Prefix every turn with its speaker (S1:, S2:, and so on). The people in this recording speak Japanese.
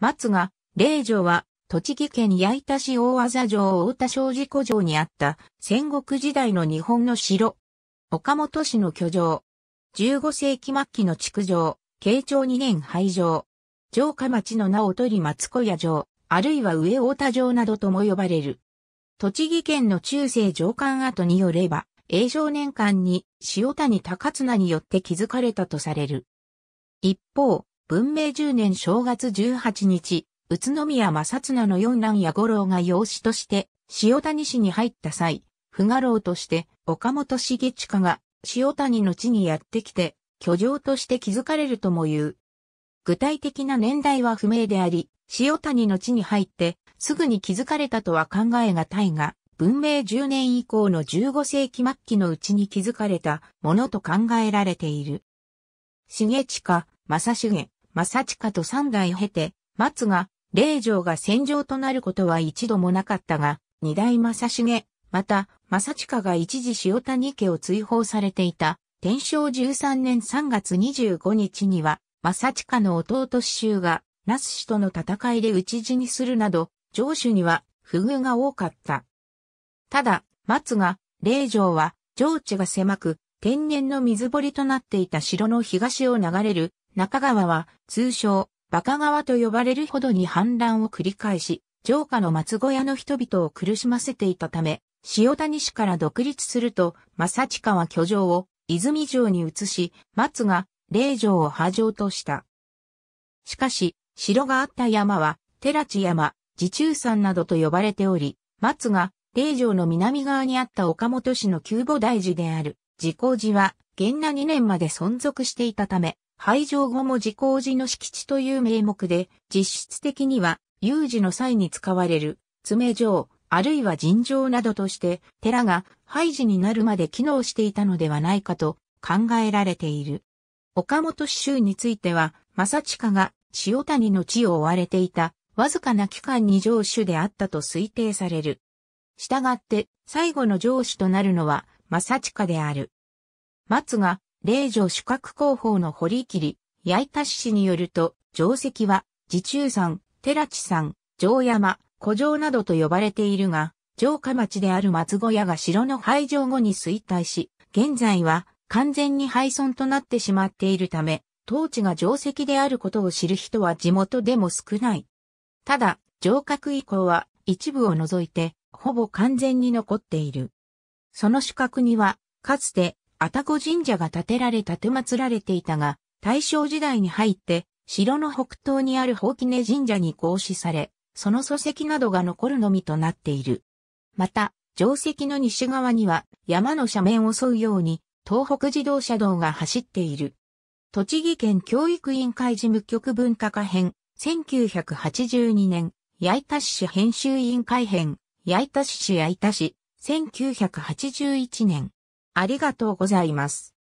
S1: 松が、霊城は、栃木県八板市大和城大田小事故城にあった戦国時代の日本の城。岡本市の居城。15世紀末期の築城、慶長2年廃城。城下町の名を取り松小屋城、あるいは上大田城などとも呼ばれる。栃木県の中世城館跡によれば、永城年間に塩谷高綱によって築かれたとされる。一方、文明10年正月18日、宇都宮正綱の四男や五郎が養子として、塩谷市に入った際、不画郎として、岡本重親が塩谷の地にやってきて、居城として築かれるとも言う。具体的な年代は不明であり、塩谷の地に入って、すぐに築かれたとは考えがたいが、文明10年以降の15世紀末期のうちに築かれたものと考えられている。重近、正重、正親と三代経て、松が、霊城が戦場となることは一度もなかったが、二代正重、また、正親が一時塩谷家を追放されていた、天正13年3月25日には、正親の弟子衆が、那須氏との戦いで討ち死にするなど、城主には不遇が多かった。ただ、松が、霊城は、城地が狭く、天然の水堀となっていた城の東を流れる中川は通称バカ川と呼ばれるほどに氾濫を繰り返し、城下の松小屋の人々を苦しませていたため、塩谷氏から独立すると、正近は居城を泉城に移し、松が霊城を波城とした。しかし、城があった山は、寺地山、地中山などと呼ばれており、松が霊城の南側にあった岡本市の旧母大寺である、自公寺は、元那2年まで存続していたため、廃城後も自工寺の敷地という名目で、実質的には、有事の際に使われる、爪城、あるいは尋常などとして、寺が廃寺になるまで機能していたのではないかと考えられている。岡本市については、正近が塩谷の地を追われていた、わずかな期間に城主であったと推定される。したがって、最後の城主となるのは、正近である。松が霊女主格広報の堀切、八板氏によると、定石は、地中山、寺地山、城山、古城などと呼ばれているが、城下町である松小屋が城の廃城後に衰退し、現在は完全に廃村となってしまっているため、当地が定石であることを知る人は地元でも少ない。ただ、城郭以降は一部を除いて、ほぼ完全に残っている。その主角には、かつてたこ神社が建てられ建て祀られていたが、大正時代に入って、城の北東にある宝杵神社に合祀され、その礎石などが残るのみとなっている。また、城石の西側には山の斜面を沿うように東北自動車道が走っている。栃木県教育委員会事務局文化課編、1982年、八板市編集委員会編、八板市市八板市、1981年。ありがとうございます。